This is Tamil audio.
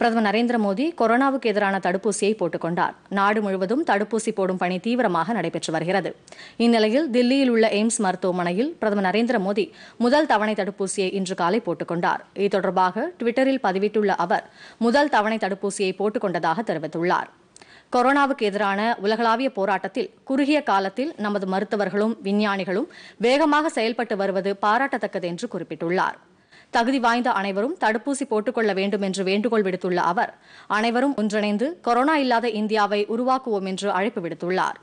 பிரதமர் நரேந்திர மோடி கொரோனாவுக்கு எதிரான தடுப்பூசியை போட்டுக்கொண்டார் நாடு முழுவதும் தடுப்பூசி போடும் பணி தீவிரமாக நடைபெற்று வருகிறது இந்நிலையில் தில்லியில் உள்ள எய்ம்ஸ் மருத்துவமனையில் பிரதமர் நரேந்திர மோடி முதல் தவணை தடுப்பூசியை இன்று காலை போட்டுக்கொண்டார் இது தொடர்பாக டுவிட்டரில் பதிவிட்டுள்ள அவர் முதல் தவணை தடுப்பூசியை போட்டுக்கொண்டதாக தெரிவித்துள்ளார் கொரோனாவுக்கு எதிரான உலகளாவிய போராட்டத்தில் குறுகிய காலத்தில் நமது மருத்துவர்களும் விஞ்ஞானிகளும் வேகமாக செயல்பட்டு வருவது பாராட்டத்தக்கது என்று குறிப்பிட்டுள்ளாா் தகுதி வாய்ந்த அனைவரும் தடுப்பூசி போட்டுக்கொள்ள வேண்டும் என்று வேண்டுகோள் விடுத்துள்ள அவர் அனைவரும் ஒன்றிணைந்து கொரோனா இல்லாத இந்தியாவை உருவாக்குவோம் என்று அழைப்பு விடுத்துள்ளாா்